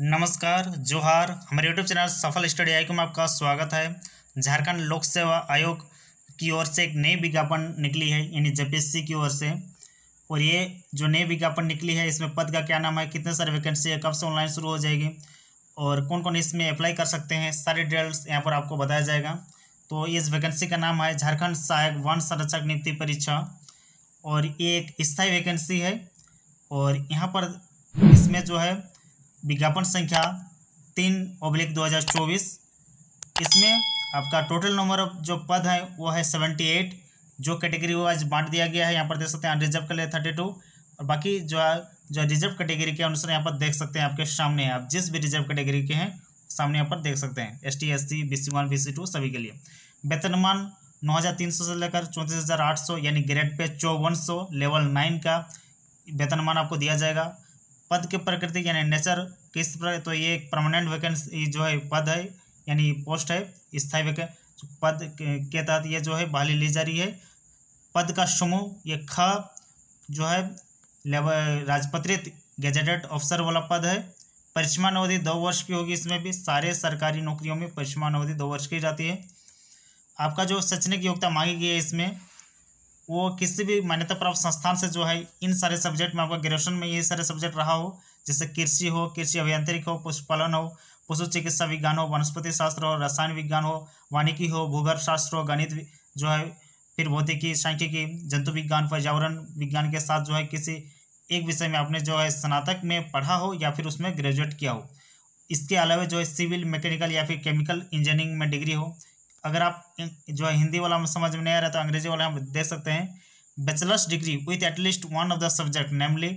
नमस्कार जोहार हमारे यूट्यूब चैनल सफल स्टडी आई में आपका स्वागत है झारखंड लोक सेवा आयोग की ओर से एक नई विज्ञापन निकली है यानी जेपीएससी की ओर से और ये जो नई विज्ञापन निकली है इसमें पद का क्या नाम है कितने सारे वैकेंसी है कब से ऑनलाइन शुरू हो जाएगी और कौन कौन इसमें अप्लाई कर सकते हैं सारे डिटेल्स यहाँ पर आपको बताया जाएगा तो इस वैकेंसी का नाम है झारखंड सहायक वन संरक्षक नियुक्ति परीक्षा और ये एक स्थायी वैकेंसी है और यहाँ पर इसमें जो है विज्ञापन संख्या तीन ओब्लिक दो हज़ार चौबीस इसमें आपका टोटल नंबर ऑफ जो पद है वो है सेवेंटी एट जो कैटेगरी वाइज बांट दिया गया है यहाँ पर देख सकते हैं अनरिजर्व के लिए थर्टी टू और बाकी जो है जो रिजर्व कैटेगरी के अनुसार यहाँ पर देख सकते हैं आपके सामने आप जिस भी रिजर्व कैटेगरी के हैं सामने यहाँ पर देख सकते हैं S T S C B C one B C two सभी के लिए वेतनमान नौ हज़ार तीन सौ से लेकर चौंतीस हज़ार आठ सौ यानी ग्रेड पे चौवन सौ लेवल नाइन का वेतनमान आपको दिया जाएगा पद की प्रकृति यानी नेचर किस प्रकार तो ये एक परमानेंट वैकेंसी जो है पद है यानी पोस्ट है स्थायी वैके पद के तहत ये जो है बहाली ली जा रही है पद का समूह ये ख जो है राजपत्रित गेजेटेड ऑफिसर वाला पद है परिसमान अवधि दो वर्ष की होगी इसमें भी सारे सरकारी नौकरियों में परिसमान अवधि दो वर्ष की जाती है आपका जो शैक्षणिक योग्यता मांगी गई है इसमें वो किसी भी मान्यता प्राप्त संस्थान से जो है इन सारे सब्जेक्ट में आपका ग्रेजुएशन में ये सारे सब्जेक्ट रहा हो जैसे कृषि हो कृषि अभियांत्रिक हो पशुपालन हो पशु चिकित्सा विज्ञान हो वनस्पति शास्त्र हो रसायन विज्ञान हो वानिकी हो भूगर्भ शास्त्र हो गणित जो है फिर भौतिकी सांख्यिकी जंतु विज्ञान पर्यावरण विज्ञान के साथ जो है किसी एक विषय में आपने जो है स्नातक में पढ़ा हो या फिर उसमें ग्रेजुएट किया हो इसके अलावा जो है सिविल मैकेनिकल या फिर केमिकल इंजीनियरिंग में डिग्री हो अगर आप जो है हिंदी वाला हमें समझ में नहीं आ रहा तो अंग्रेजी वाला हम दे सकते हैं bachelors degree with at least one of the subject namely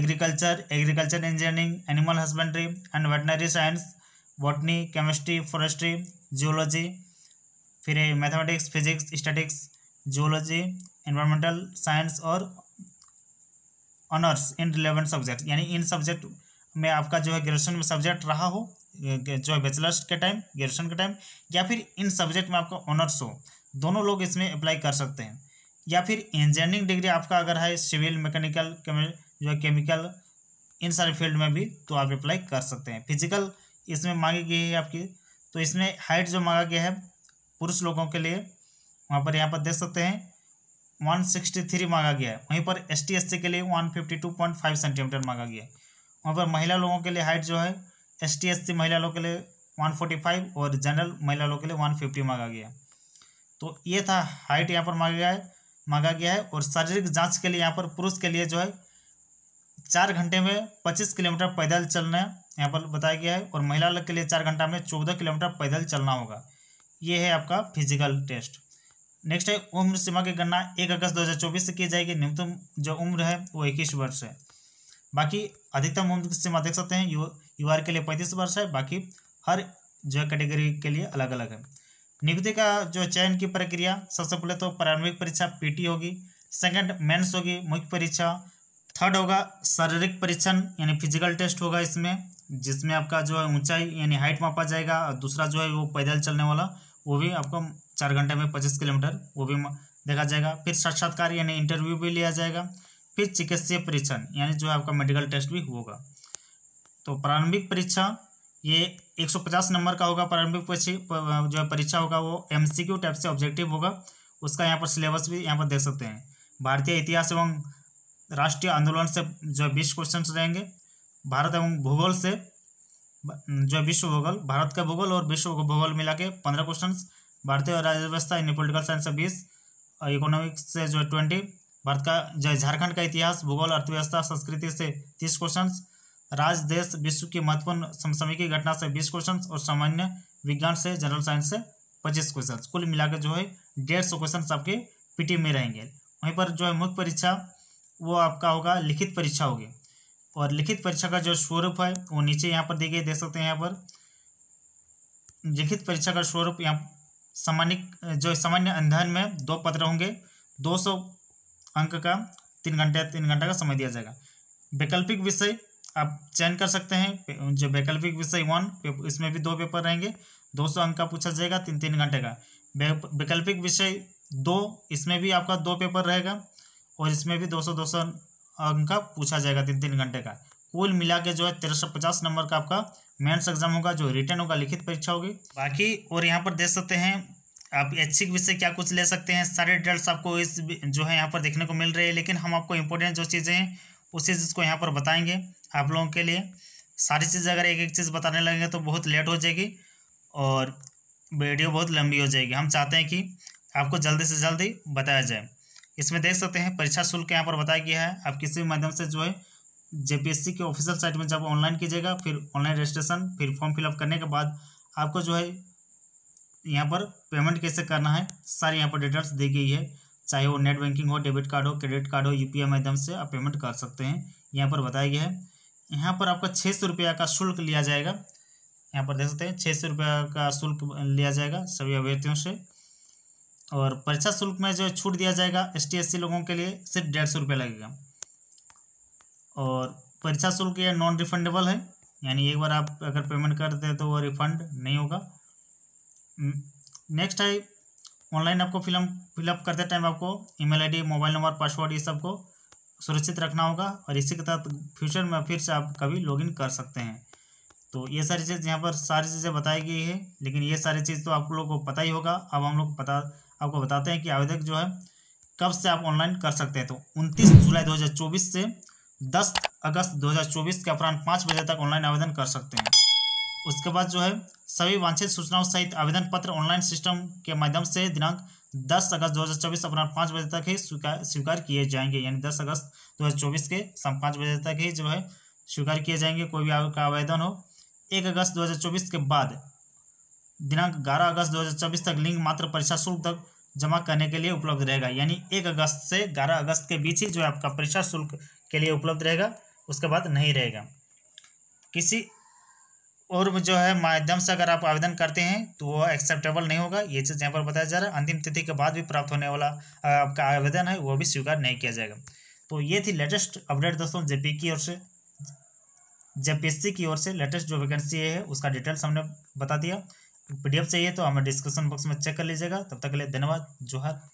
agriculture agriculture engineering animal husbandry and veterinary science botany chemistry forestry geology फिर mathematics physics statics geology environmental science और ऑनर्स इन रिलेवेंट सब्जेक्ट यानी इन subject में आपका जो है graduation में subject रहा हो जो है बैचलर्स के टाइम ग्रेजुएशन के टाइम या फिर इन सब्जेक्ट में आपका ऑनर्स हो दोनों लोग इसमें अप्लाई कर सकते हैं या फिर इंजीनियरिंग डिग्री आपका अगर है सिविल मैकेनिकल जो है केमिकल इन सारे फील्ड में भी तो आप अप्लाई कर सकते हैं फिजिकल इसमें मांगी गई है आपकी तो इसमें हाइट जो मांगा गया है पुरुष लोगों के लिए वहाँ पर यहाँ पर देख सकते हैं वन सिक्सटी थ्री मांगा गया है वहीं पर एस टी के लिए one fifty two point five centimetre मांगा गया है वहाँ पर महिला लोगों के लिए हाइट जो है एस टी महिला लोग के लिए 145 और जनरल महिला लोग के लिए 150 मांगा गया तो ये था हाइट यहाँ पर मांगा गया है मांगा गया है और शारीरिक जांच के लिए यहाँ पर पुरुष के लिए जो है चार घंटे में पच्चीस किलोमीटर पैदल चलना यहाँ पर बताया गया है और महिला लोग के लिए चार घंटा में चौदह किलोमीटर पैदल चलना होगा ये है आपका फिजिकल टेस्ट नेक्स्ट है उम्र सीमा की गणना एक अगस्त चौबीस से की जाएगी न्यूनतम जो उम्र है वो इक्कीस वर्ष है बाकी अधिकतम उम्र से आप देख सकते हैं यू युवा के लिए पैंतीस वर्ष है बाकी हर जो कैटेगरी के लिए अलग अलग है नियुक्ति का जो चयन की प्रक्रिया सबसे पहले तो प्रारंभिक परीक्षा पीटी होगी सेकंड मेंस होगी मुख्य परीक्षा थर्ड होगा शारीरिक परीक्षण यानी फिजिकल टेस्ट होगा इसमें जिसमें आपका जो है ऊंचाई यानी हाइट मापा जाएगा और दूसरा जो है वो पैदल चलने वाला वो भी आपको चार घंटे में पच्चीस किलोमीटर वो भी देखा जाएगा फिर साक्षात्कार यानी इंटरव्यू भी लिया जाएगा फिर चिकित्सीय परीक्षण यानी जो आपका मेडिकल टेस्ट भी होगा तो प्रारंभिक परीक्षा ये 150 नंबर का होगा प्रारंभिक जो है परीक्षा होगा वो एम टाइप से ऑब्जेक्टिव होगा उसका यहाँ पर सिलेबस भी यहाँ पर देख सकते हैं भारतीय इतिहास एवं राष्ट्रीय आंदोलन से जो है बीस क्वेश्चन रहेंगे भारत एवं भूगोल से जो है विश्व भूगोल भारत का भूगोल और विश्व भूगोल मिला के पंद्रह क्वेश्चन भारतीय राज्य व्यवस्था इन पोलिटिकल साइंस से बीस इकोनॉमिक्स से जो है ट्वेंटी भारत का झारखंड का इतिहास भूगोल अर्थव्यवस्था संस्कृति से तीस क्वेश्चन राज देश विश्व की महत्वपूर्ण की घटना से बीस क्वेश्चन और सामान्य विज्ञान से जनरल साइंस से पच्चीस क्वेश्चन कुल मिलाकर जो है डेढ़ सौ क्वेश्चन आपके पीटी में रहेंगे वहीं पर जो है मुख्य परीक्षा वो आपका होगा लिखित परीक्षा होगी और लिखित परीक्षा का जो स्वरूप है वो नीचे यहाँ पर देखिए देख सकते हैं यहाँ पर लिखित परीक्षा का स्वरूप यहाँ सामान्य जो सामान्य अध्ययन में दो पत्र होंगे दो सौ अंक का तीन घंटे तीन घंटे का समय दिया जाएगा वैकल्पिक विषय आप चयन कर सकते हैं जो वैकल्पिक विषय वन इसमें भी दो पेपर रहेंगे दो सौ अंक का पूछा जाएगा तीन तीन घंटे का वैकल्पिक विषय दो इसमें भी आपका दो पेपर रहेगा और इसमें भी दो सौ दो सौ अंक का पूछा जाएगा तीन तीन घंटे का कुल मिला के जो है तेरह सौ पचास नंबर का आपका मेन्स एग्जाम होगा जो रिटर्न होगा लिखित परीक्षा होगी बाकी और यहाँ पर देख सकते हैं आप ऐच्छिक विषय क्या कुछ ले सकते हैं सारे डिटेल्स आपको इस जो है यहाँ पर देखने को मिल रही है लेकिन हम आपको इम्पोर्टेंट जो चीज़ें हैं उस चीज़ को यहाँ पर बताएंगे आप लोगों के लिए सारी चीज़ें अगर एक एक चीज़ बताने लगेंगे तो बहुत लेट हो जाएगी और वीडियो बहुत लंबी हो जाएगी हम चाहते हैं कि आपको जल्दी से जल्दी बताया जाए इसमें देख सकते हैं परीक्षा शुल्क यहाँ पर बताया गया है आप किसी भी माध्यम से जो है जे के ऑफिशियल साइट में जब ऑनलाइन कीजिएगा फिर ऑनलाइन रजिस्ट्रेशन फिर फॉर्म फिलअप करने के बाद आपको जो है यहाँ पर पेमेंट कैसे करना है सारी यहाँ पर डिटेल्स दी गई है चाहे वो नेट बैंकिंग हो डेबिट कार्ड हो क्रेडिट कार्ड हो यूपीआई माध्यम से आप पेमेंट कर सकते हैं यहाँ पर बताया गया है यहाँ पर आपका छः सौ रुपया का शुल्क लिया जाएगा यहाँ पर देख सकते हैं छः सौ रुपया का शुल्क लिया जाएगा सभी अभ्यर्थियों से और परीक्षा शुल्क में जो छूट दिया जाएगा एस टी लोगों के लिए सिर्फ डेढ़ सौ रुपया लगेगा और परीक्षा शुल्क यह नॉन रिफंडेबल है यानी एक बार आप अगर पेमेंट करते हैं तो वो रिफंड नहीं होगा नेक्स्ट hmm. है ऑनलाइन आपको फिल्म फिलअप करते टाइम आपको email ID mobile number password ये सबको सुरक्षित रखना होगा और इसी के तहत फ्यूचर में फिर से आप कभी लॉगिन कर सकते हैं तो ये सारी चीज़ यहाँ पर सारी चीज़ें बताई गई है लेकिन ये सारी चीज़ तो आप लोगों को पता ही होगा अब हम लोग पता आपको बताते हैं कि आवेदक जो है कब से आप ऑनलाइन कर सकते हैं तो 29 जुलाई 2024 से 10 अगस्त 2024 के अपराह्न पाँच बजे तक ऑनलाइन आवेदन कर सकते हैं उसके बाद जो है सभी वांछित सूचनाओं सहित आवेदन पत्र ऑनलाइन सिस्टम के माध्यम से दिनांक 10 अगस्त 2024 हज़ार चौबीस अपराह पाँच बजे तक ही स्वीकार किए जाएंगे यानी 10 अगस्त 2024 के शाम पाँच बजे तक ही जो है स्वीकार किए जाएंगे कोई भी आपका आवेदन हो एक अगस्त 2024 के बाद दिनांक 11 अगस्त 2024 तक लिंक मात्र परीक्षा शुल्क तक जमा करने के लिए उपलब्ध रहेगा यानी एक अगस्त से ग्यारह अगस्त के बीच ही जो है आपका परीक्षा शुल्क के लिए उपलब्ध रहेगा उसके बाद नहीं रहेगा किसी और जो है माध्यम से अगर आप आवेदन करते हैं तो वो एक्सेप्टेबल नहीं होगा ये चीज़ यहाँ पर बताया जा रहा है अंतिम तिथि के बाद भी प्राप्त होने वाला आपका आवेदन है वो भी स्वीकार नहीं किया जाएगा तो ये थी लेटेस्ट अपडेट दोस्तों जेपी की ओर से जेपीएससी की ओर से लेटेस्ट जो वैकेंसी है उसका डिटेल्स हमने बता दिया पीडीएफ चाहिए तो हमें डिस्क्रिप्शन बॉक्स में चेक कर लीजिएगा तब तक के लिए धन्यवाद जोहर